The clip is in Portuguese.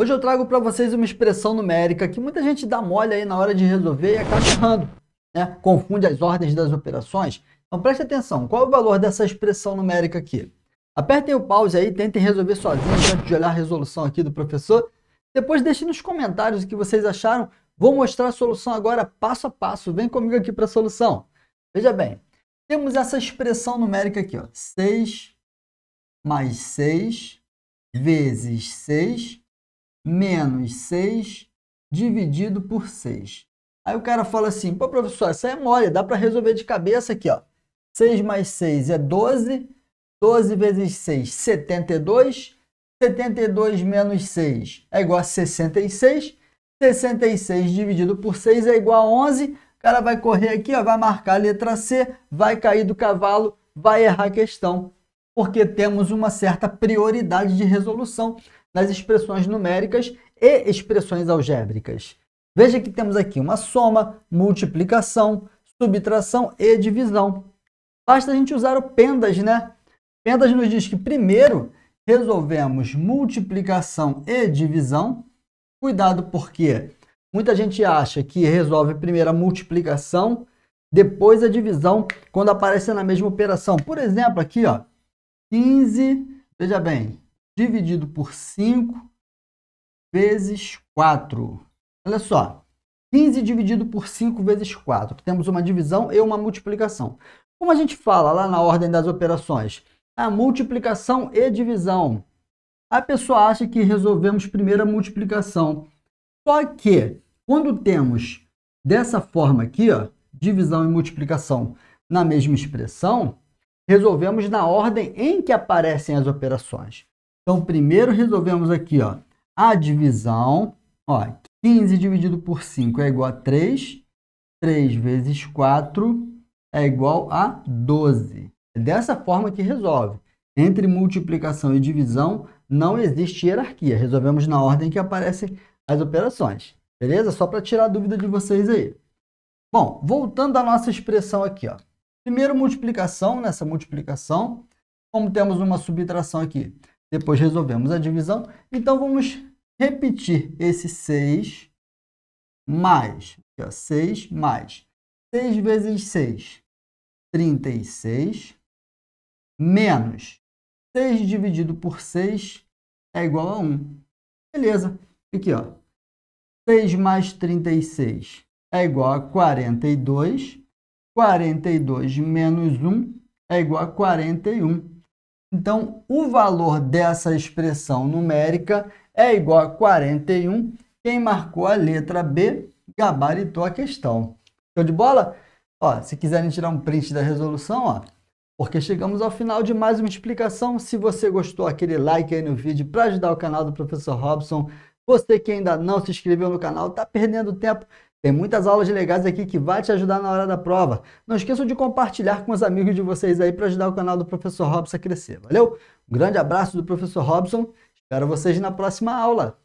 Hoje eu trago para vocês uma expressão numérica que muita gente dá mole aí na hora de resolver e acaba errando, né? confunde as ordens das operações. Então preste atenção, qual é o valor dessa expressão numérica aqui? Apertem o pause aí, tentem resolver sozinhos antes de olhar a resolução aqui do professor. Depois deixem nos comentários o que vocês acharam. Vou mostrar a solução agora passo a passo. Vem comigo aqui para a solução. Veja bem, temos essa expressão numérica aqui, ó, 6 mais 6 vezes 6 menos 6 dividido por 6. Aí o cara fala assim, pô professor, isso é mole, dá para resolver de cabeça aqui, ó. 6 mais 6 é 12, 12 vezes 6, 72, 72 menos 6 é igual a 66, 66 dividido por 6 é igual a 11, o cara vai correr aqui, ó, vai marcar a letra C, vai cair do cavalo, vai errar a questão, porque temos uma certa prioridade de resolução nas expressões numéricas e expressões algébricas. Veja que temos aqui uma soma, multiplicação, subtração e divisão. Basta a gente usar o PENDAS, né? PENDAS nos diz que primeiro resolvemos multiplicação e divisão. Cuidado porque muita gente acha que resolve primeiro a multiplicação, depois a divisão, quando aparecer na mesma operação. Por exemplo, aqui, ó, 15, veja bem, dividido por 5 vezes 4. Olha só, 15 dividido por 5 vezes 4. Temos uma divisão e uma multiplicação. Como a gente fala lá na ordem das operações, a multiplicação e divisão. A pessoa acha que resolvemos primeiro a multiplicação. Só que, quando temos dessa forma aqui, ó, divisão e multiplicação na mesma expressão, resolvemos na ordem em que aparecem as operações. Então, primeiro resolvemos aqui, ó, a divisão, ó, 15 dividido por 5 é igual a 3, 3 vezes 4 é igual a 12. É dessa forma que resolve. Entre multiplicação e divisão não existe hierarquia. Resolvemos na ordem que aparecem as operações. Beleza? Só para tirar a dúvida de vocês aí. Bom, voltando à nossa expressão aqui, ó. Primeiro multiplicação, nessa multiplicação, como temos uma subtração aqui, depois resolvemos a divisão. Então, vamos repetir esse 6 mais. Aqui, ó, 6 mais. 6 vezes 6, 36. Menos 6 dividido por 6 é igual a 1. Beleza. Aqui, ó. 6 mais 36 é igual a 42. 42 menos 1 é igual a 41. Então, o valor dessa expressão numérica é igual a 41. Quem marcou a letra B gabaritou a questão. Show de bola? Ó, se quiserem tirar um print da resolução, ó, porque chegamos ao final de mais uma explicação. Se você gostou, aquele like aí no vídeo para ajudar o canal do Professor Robson. Você que ainda não se inscreveu no canal, está perdendo tempo. Tem muitas aulas legais aqui que vai te ajudar na hora da prova. Não esqueçam de compartilhar com os amigos de vocês aí para ajudar o canal do Professor Robson a crescer. Valeu? Um grande abraço do Professor Robson. Espero vocês na próxima aula.